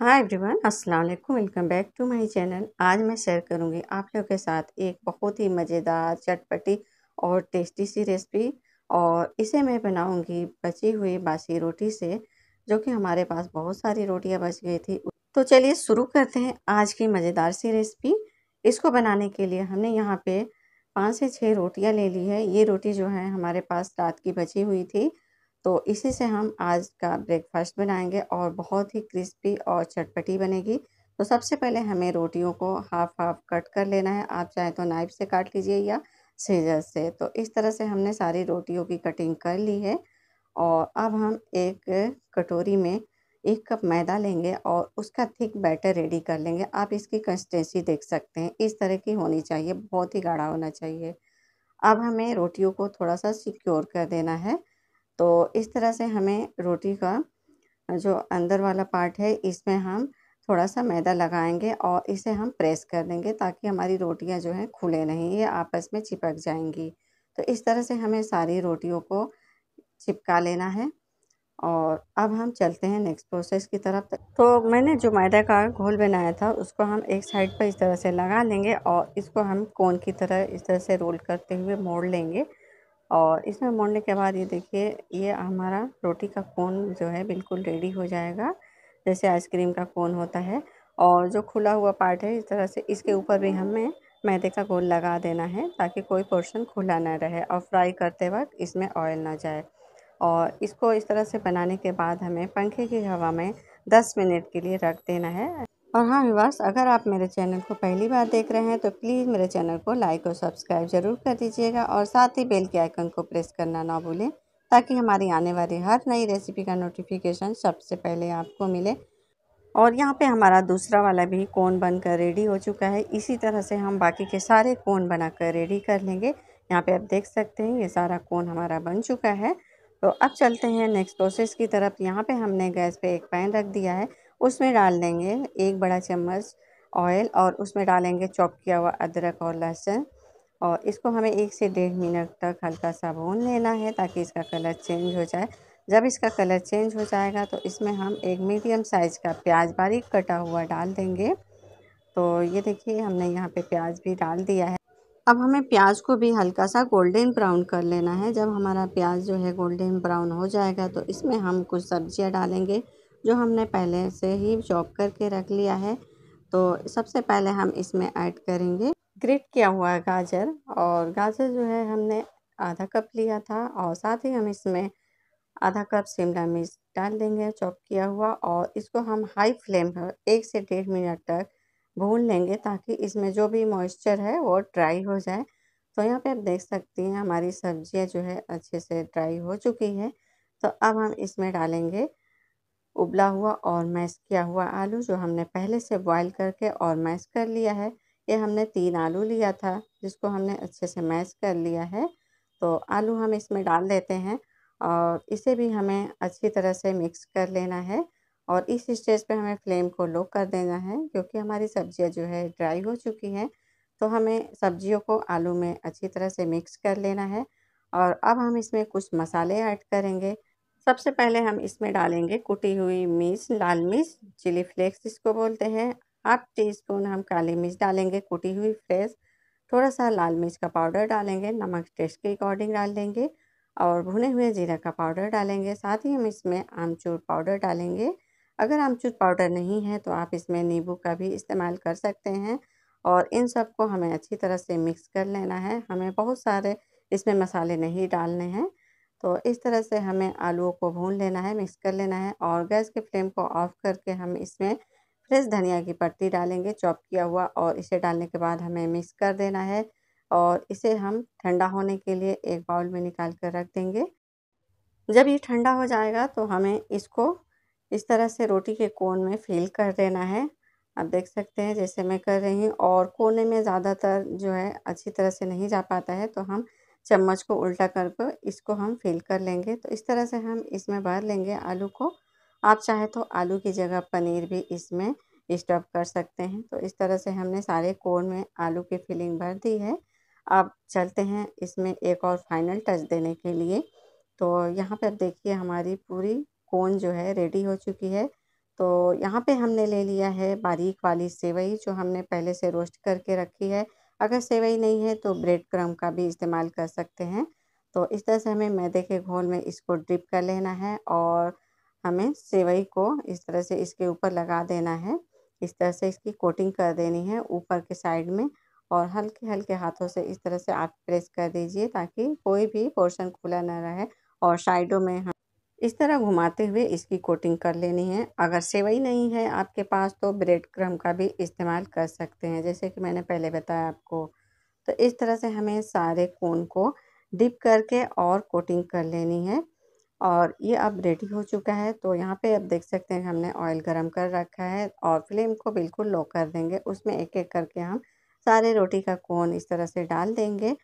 हाय everyone अस्सलाम वालेकुम welcome back to my channel आज मैं शेयर करूंगी आप लोगों के साथ एक बहुत ही मज़ेदार चटपटी और टेस्टी सी रेसिपी और इसे मैं बनाऊंगी बची हुई बासी रोटी से जो कि हमारे पास बहुत सारी रोटियां बच गई थी तो चलिए शुरू करते हैं आज की मज़ेदार सी रेसिपी इसको बनाने के लिए हमने यहाँ पर पाँच से छः रोटियाँ ले ली है ये रोटी जो है हमारे पास रात की बची हुई थी तो इसी से हम आज का ब्रेकफास्ट बनाएंगे और बहुत ही क्रिस्पी और चटपटी बनेगी तो सबसे पहले हमें रोटियों को हाफ हाफ कट कर लेना है आप चाहे तो नाइफ से काट लीजिए या सीजर से तो इस तरह से हमने सारी रोटियों की कटिंग कर ली है और अब हम एक कटोरी में एक कप मैदा लेंगे और उसका थिक बैटर रेडी कर लेंगे आप इसकी कंसिस्टेंसी देख सकते हैं इस तरह की होनी चाहिए बहुत ही गाढ़ा होना चाहिए अब हमें रोटियों को थोड़ा सा सिक्योर कर देना है तो इस तरह से हमें रोटी का जो अंदर वाला पार्ट है इसमें हम थोड़ा सा मैदा लगाएंगे और इसे हम प्रेस कर देंगे ताकि हमारी रोटियां जो हैं खुले नहीं ये आपस में चिपक जाएंगी तो इस तरह से हमें सारी रोटियों को चिपका लेना है और अब हम चलते हैं नेक्स्ट प्रोसेस की तरफ तो मैंने जो मैदा का घोल बनाया था उसको हम एक साइड पर इस तरह से लगा लेंगे और इसको हम कोन की तरह इस तरह से रोल करते हुए मोड़ लेंगे और इसमें मोड़ने के बाद ये देखिए ये हमारा रोटी का कोन जो है बिल्कुल रेडी हो जाएगा जैसे आइसक्रीम का कोन होता है और जो खुला हुआ पार्ट है इस तरह से इसके ऊपर भी हमें मैदे का गोल लगा देना है ताकि कोई पोर्शन खुला ना रहे और फ्राई करते वक्त इसमें ऑयल ना जाए और इसको इस तरह से बनाने के बाद हमें पंखे की हवा में 10 मिनट के लिए रख देना है और हाँ विवास अगर आप मेरे चैनल को पहली बार देख रहे हैं तो प्लीज़ मेरे चैनल को लाइक और सब्सक्राइब ज़रूर कर दीजिएगा और साथ ही बेल के आइकन को प्रेस करना ना भूलें ताकि हमारी आने वाली हर नई रेसिपी का नोटिफिकेशन सबसे पहले आपको मिले और यहाँ पे हमारा दूसरा वाला भी कोन बनकर रेडी हो चुका है इसी तरह से हम बाकी के सारे कोन बनाकर रेडी कर लेंगे यहाँ पे आप देख सकते हैं ये सारा कोन हमारा बन चुका है तो अब चलते हैं नेक्स्ट प्रोसेस की तरफ यहाँ पे हमने गैस पे एक पैन रख दिया है उसमें डाल देंगे एक बड़ा चम्मच ऑयल और उसमें डालेंगे चॉप किया हुआ अदरक और लहसुन और इसको हमें एक से डेढ़ मिनट तक हल्का सा भून लेना है ताकि इसका कलर चेंज हो जाए जब इसका कलर चेंज हो जाएगा तो इसमें हम एक मीडियम साइज़ का प्याज बारीक कटा हुआ डाल देंगे तो ये देखिए हमने यहाँ पे प्याज भी डाल दिया है अब हमें प्याज को भी हल्का सा गोल्डन ब्राउन कर लेना है जब हमारा प्याज जो है गोल्डन ब्राउन हो जाएगा तो इसमें हम कुछ सब्जियाँ डालेंगे जो हमने पहले से ही चॉप करके रख लिया है तो सबसे पहले हम इसमें ऐड करेंगे ग्रेट किया हुआ गाजर और गाजर जो है हमने आधा कप लिया था और साथ ही हम इसमें आधा कप शिमला मिर्च डाल देंगे चॉप किया हुआ और इसको हम हाई फ्लेम पर एक से डेढ़ मिनट तक भून लेंगे ताकि इसमें जो भी मॉइस्चर है वो ड्राई हो जाए तो यहाँ पे आप देख सकती हैं हमारी सब्जियाँ जो है अच्छे से ड्राई हो चुकी है तो अब हम इसमें डालेंगे उबला हुआ और मैश किया हुआ आलू जो हमने पहले से बॉईल करके और मैश कर लिया है ये हमने तीन आलू लिया था जिसको हमने अच्छे से मैश कर लिया है तो आलू हम इसमें डाल देते हैं और इसे भी हमें अच्छी तरह से मिक्स कर लेना है और इस स्टेज पे हमें फ्लेम को लो कर देना है क्योंकि हमारी सब्जियां जो है ड्राई हो चुकी हैं तो हमें सब्जियों को आलू में अच्छी तरह से मिक्स कर लेना है और अब हम इसमें कुछ मसाले ऐड करेंगे सबसे पहले हम इसमें डालेंगे कुटी हुई मिर्च लाल मिर्च चिली फ्लेक्स जिसको बोलते हैं हाफ टी स्पून हम काली मिर्च डालेंगे कुटी हुई फ्रेश थोड़ा सा लाल मिर्च का पाउडर डालेंगे नमक टेस्ट के अकॉर्डिंग डाल देंगे और भुने हुए जीरा का पाउडर डालेंगे साथ ही हम इसमें आमचूर पाउडर डालेंगे अगर आमचूर पाउडर नहीं है तो आप इसमें नींबू का भी इस्तेमाल कर सकते हैं और इन सब को हमें अच्छी तरह से मिक्स कर लेना है हमें बहुत सारे इसमें मसाले नहीं डालने हैं तो इस तरह से हमें आलूओं को भून लेना है मिक्स कर लेना है और गैस के फ्लेम को ऑफ़ करके हम इसमें फ्रेश धनिया की पत्ती डालेंगे चॉप किया हुआ और इसे डालने के बाद हमें मिक्स कर देना है और इसे हम ठंडा होने के लिए एक बाउल में निकाल कर रख देंगे जब ये ठंडा हो जाएगा तो हमें इसको इस तरह से रोटी के कोन में फील कर देना है आप देख सकते हैं जैसे मैं कर रही हूँ और कोने में ज़्यादातर जो है अच्छी तरह से नहीं जा पाता है तो हम चम्मच को उल्टा कर इसको हम फिल कर लेंगे तो इस तरह से हम इसमें भर लेंगे आलू को आप चाहे तो आलू की जगह पनीर भी इसमें स्टफ कर सकते हैं तो इस तरह से हमने सारे कोर में आलू की फिलिंग भर दी है अब चलते हैं इसमें एक और फाइनल टच देने के लिए तो यहाँ पर देखिए हमारी पूरी कोन जो है रेडी हो चुकी है तो यहाँ पे हमने ले लिया है बारीक वाली सेवई जो हमने पहले से रोस्ट करके रखी है अगर सेवई नहीं है तो ब्रेड क्रम का भी इस्तेमाल कर सकते हैं तो इस तरह से हमें मैदे के घोल में इसको ड्रिप कर लेना है और हमें सेवई को इस तरह से इसके ऊपर लगा देना है इस तरह से इसकी कोटिंग कर देनी है ऊपर के साइड में और हल्के हल्के हाथों से इस तरह से आप प्रेस कर दीजिए ताकि कोई भी पोर्शन खुला ना रहे और साइडों में इस तरह घुमाते हुए इसकी कोटिंग कर लेनी है अगर सेवई नहीं है आपके पास तो ब्रेड क्रम का भी इस्तेमाल कर सकते हैं जैसे कि मैंने पहले बताया आपको तो इस तरह से हमें सारे कोन को डिप करके और कोटिंग कर लेनी है और ये अब रेडी हो चुका है तो यहाँ पे आप देख सकते हैं हमने ऑयल गरम कर रखा है और फ्लेम को बिल्कुल लो कर देंगे उसमें एक एक करके हम सारे रोटी का कोन इस तरह से डाल देंगे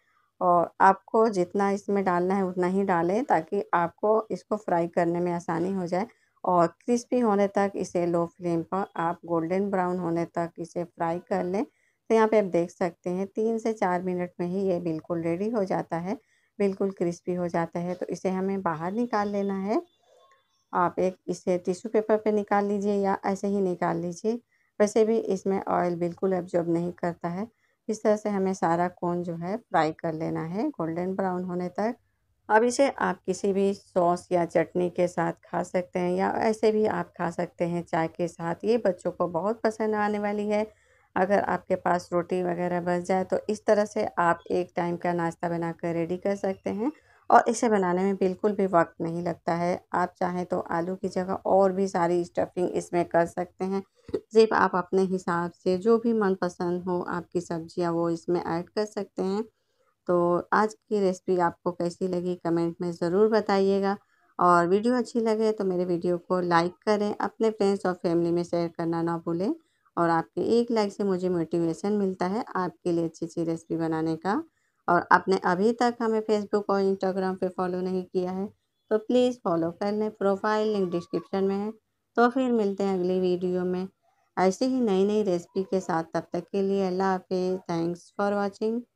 और आपको जितना इसमें डालना है उतना ही डालें ताकि आपको इसको फ्राई करने में आसानी हो जाए और क्रिस्पी होने तक इसे लो फ्लेम पर आप गोल्डन ब्राउन होने तक इसे फ्राई कर लें तो यहाँ पे आप देख सकते हैं तीन से चार मिनट में ही ये बिल्कुल रेडी हो जाता है बिल्कुल क्रिस्पी हो जाता है तो इसे हमें बाहर निकाल लेना है आप एक इसे टिश्यू पेपर पे निकाल लीजिए या ऐसे ही निकाल लीजिए वैसे भी इसमें ऑयल बिल्कुल एब्जॉर्ब नहीं करता है इस तरह से हमें सारा कोन जो है फ्राई कर लेना है गोल्डन ब्राउन होने तक अब इसे आप किसी भी सॉस या चटनी के साथ खा सकते हैं या ऐसे भी आप खा सकते हैं चाय के साथ ये बच्चों को बहुत पसंद आने वाली है अगर आपके पास रोटी वगैरह बच जाए तो इस तरह से आप एक टाइम का नाश्ता बनाकर रेडी कर सकते हैं और इसे बनाने में बिल्कुल भी वक्त नहीं लगता है आप चाहें तो आलू की जगह और भी सारी स्टफिंग इसमें कर सकते हैं सिर्फ आप अपने हिसाब से जो भी मनपसंद हो आपकी सब्जियां वो इसमें ऐड कर सकते हैं तो आज की रेसिपी आपको कैसी लगी कमेंट में ज़रूर बताइएगा और वीडियो अच्छी लगे तो मेरे वीडियो को लाइक करें अपने फ्रेंड्स और फैमिली में शेयर करना ना भूलें और आपके एक लाइक से मुझे मोटिवेशन मिलता है आपके लिए अच्छी अच्छी रेसिपी बनाने का और आपने अभी तक हमें फेसबुक और इंस्टाग्राम पे फॉलो नहीं किया है तो प्लीज़ फॉलो कर लें प्रोफाइल लिंक डिस्क्रिप्शन में है तो फिर मिलते हैं अगली वीडियो में ऐसे ही नई नई रेसिपी के साथ तब तक के लिए अल्लाह हाफ़ि थैंक्स फॉर वॉचिंग